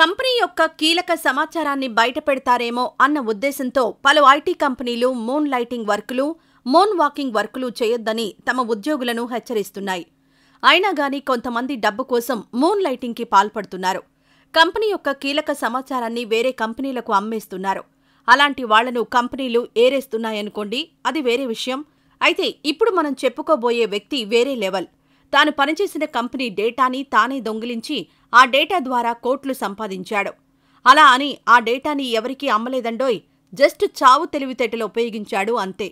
company యొక్క కీలక సమాచారాన్ని బయటపెడతారేమో అన్న ఉద్దేశంతో పలు ఐటీ కంపెనీలు మూన్ లైటింగ్ వర్కులు మోన్ వాకింగ్ వర్కులు చేయొద్దని తమ ఉద్యోగులను హెచ్చరిస్తున్నాయి అయినా గాని కొంతమంది డబ్బు కోసం మూన్ లైటింగ్కి పాల్పడుతున్నారు కంపెనీ యొక్క కీలక సమాచారాన్ని వేరే కంపెనీలకు అమ్మేస్తున్నారు అలాంటి వాళ్లను కంపెనీలు ఏరేస్తున్నాయనుకోండి అది వేరే విషయం అయితే ఇప్పుడు మనం చెప్పుకోబోయే వ్యక్తి వేరే లెవెల్ తాను పనిచేసిన కంపెనీ డేటాని తానే దొంగిలించి ఆ డేటా ద్వారా కోట్లు సంపాదించాడు అలా అని ఆ డేటాని ఎవరికీ అమ్మలేదండోయ్ జస్ట్ చావు తెలివితేటలు ఉపయోగించాడు అంతే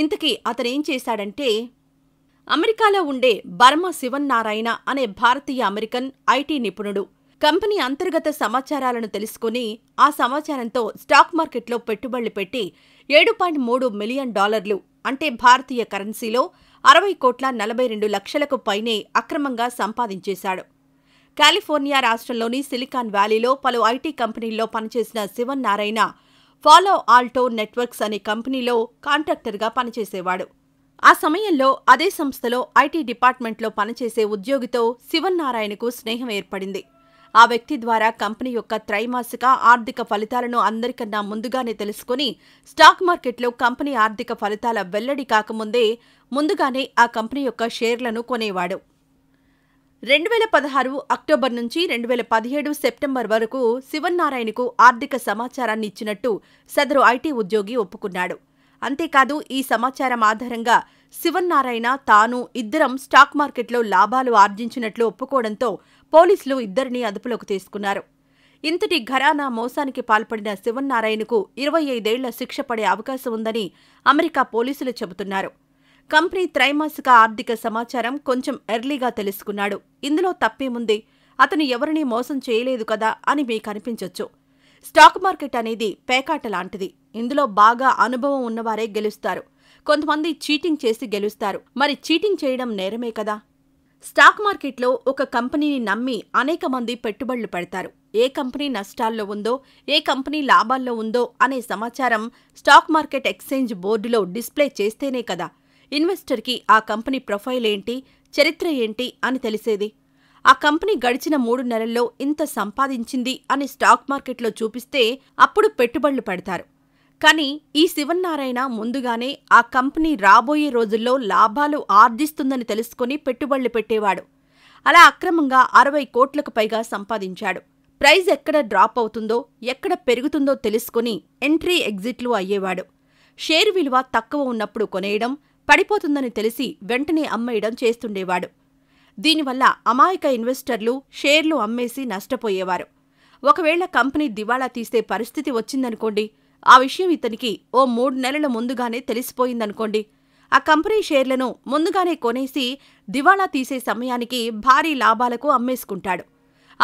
ఇంతకీ అతనేం చేశాడంటే అమెరికాలో ఉండే బర్మ శివన్ నారాయణ అనే భారతీయ అమెరికన్ ఐటీ నిపుణుడు కంపెనీ అంతర్గత సమాచారాలను తెలుసుకుని ఆ సమాచారంతో స్టాక్ మార్కెట్లో పెట్టుబడులు పెట్టి ఏడు పాయింట్ మూడు మిలియన్ డాలర్లు అంటే భారతీయ కరెన్సీలో అరవై కోట్ల నలభై రెండు లక్షలకు పైనే అక్రమంగా సంపాదించేశాడు కాలిఫోర్నియా రాష్ట్రంలోని సిలికాన్ వ్యాలీలో పలు ఐటీ కంపెనీల్లో పనిచేసిన Shivan Narayana Palo Alto Networks అనే కంపెనీలో కాంట్రాక్టర్గా పనిచేసేవాడు ఆ సమయంలో అదే సంస్థలో ఐటీ డిపార్ట్మెంట్లో పనిచేసే ఉద్యోగితో శివన్ నారాయణకు స్నేహం ఏర్పడింది ఆ వ్యక్తి ద్వారా కంపెనీ యొక్క త్రైమాసిక ఆర్థిక ఫలితాలను అందరికన్నా ముందుగానే తెలుసుకుని స్టాక్ మార్కెట్లో కంపెనీ ఆర్థిక ఫలితాల వెల్లడి కాకముందే ముందుగానే ఆ కంపెనీ యొక్క షేర్లను కొనేవాడు రెండు వేల పదహారు అక్టోబర్ నుంచి రెండు వేల పదిహేడు సెప్టెంబర్ వరకు శివన్నారాయణకు ఆర్థిక సమాచారాన్ని ఇచ్చినట్టు సదరు ఐటీ ఉద్యోగి ఒప్పుకున్నాడు అంతేకాదు ఈ సమాచారం ఆధారంగా శివన్నారాయణ తాను ఇద్దరం స్టాక్ మార్కెట్లో లాభాలు ఆర్జించినట్లు ఒప్పుకోవడంతో పోలీసులు ఇద్దరినీ అదుపులోకి తీసుకున్నారు ఇంతటి ఘరానా మోసానికి పాల్పడిన శివన్నారాయణకు ఇరవై ఐదేళ్ల శిక్ష పడే అవకాశం ఉందని అమెరికా పోలీసులు చెబుతున్నారు కంపెనీ త్రైమాసిక ఆర్థిక సమాచారం కొంచెం ఎర్లీగా తెలుసుకున్నాడు ఇందులో తప్పేముంది అతను ఎవరినీ మోసం చేయలేదు కదా అని మీకు అనిపించొచ్చు స్టాక్ మార్కెట్ అనేది పేకాట లాంటిది ఇందులో బాగా అనుభవం ఉన్నవారే గెలుస్తారు కొంతమంది చీటింగ్ చేసి గెలుస్తారు మరి చీటింగ్ చేయడం నేరమే కదా స్టాక్ మార్కెట్లో ఒక కంపెనీని నమ్మి అనేక మంది పెట్టుబడులు పెడతారు ఏ కంపెనీ నష్టాల్లో ఉందో ఏ కంపెనీ లాభాల్లో ఉందో అనే సమాచారం స్టాక్ మార్కెట్ ఎక్స్చేంజ్ బోర్డులో డిస్ప్లే చేస్తేనే కదా ఇన్వెస్టర్కి ఆ కంపెనీ ప్రొఫైల్ ఏంటి చరిత్ర ఏంటి అని తెలిసేది ఆ కంపెనీ గడిచిన మూడు నెలల్లో ఇంత సంపాదించింది అని స్టాక్ మార్కెట్లో చూపిస్తే అప్పుడు పెట్టుబడులు పెడతారు కానీ ఈ శివన్నారాయణ ముందుగానే ఆ కంపెనీ రాబోయే రోజుల్లో లాభాలు ఆర్జిస్తుందని తెలుసుకుని పెట్టుబడులు పెట్టేవాడు అలా అక్రమంగా అరవై కోట్లకు పైగా సంపాదించాడు ప్రైజ్ ఎక్కడ డ్రాప్ అవుతుందో ఎక్కడ పెరుగుతుందో తెలుసుకుని ఎంట్రీ ఎగ్జిట్లు అయ్యేవాడు షేర్ విలువ తక్కువ ఉన్నప్పుడు కొనేయడం పడిపోతుందని తెలిసి వెంటనే అమ్మేయడం చేస్తుండేవాడు దీనివల్ల అమాయక ఇన్వెస్టర్లు షేర్లు అమ్మేసి నష్టపోయేవారు ఒకవేళ కంపెనీ దివాళా తీసే పరిస్థితి వచ్చిందనుకోండి ఆ విషయం ఇతనికి ఓ మూడు నెలల ముందుగానే తెలిసిపోయిందనుకోండి ఆ కంపెనీ షేర్లను ముందుగానే కొనేసి దివాళా తీసే సమయానికి భారీ లాభాలకు అమ్మేసుకుంటాడు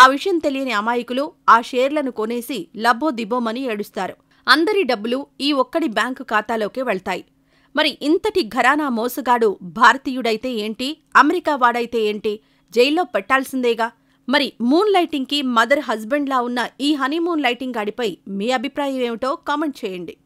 ఆ విషయం తెలియని అమాయకులు ఆ షేర్లను కొనేసి లబ్బో దిబ్బోమని ఏడుస్తారు అందరి డబ్బులు ఈ ఒక్కడి బ్యాంకు ఖాతాలోకే వెళ్తాయి మరి ఇంతటి ఘరానా మోసగాడు భారతీయుడైతే ఏంటి అమెరికా వాడైతే ఏంటి జైల్లో పెట్టాల్సిందేగా మరి మూన్ లైటింగ్కి మదర్ హస్బెండ్లా ఉన్న ఈ హనీమూన్ లైటింగ్ గాడిపై మీ అభిప్రాయం ఏమిటో కామెంట్ చేయండి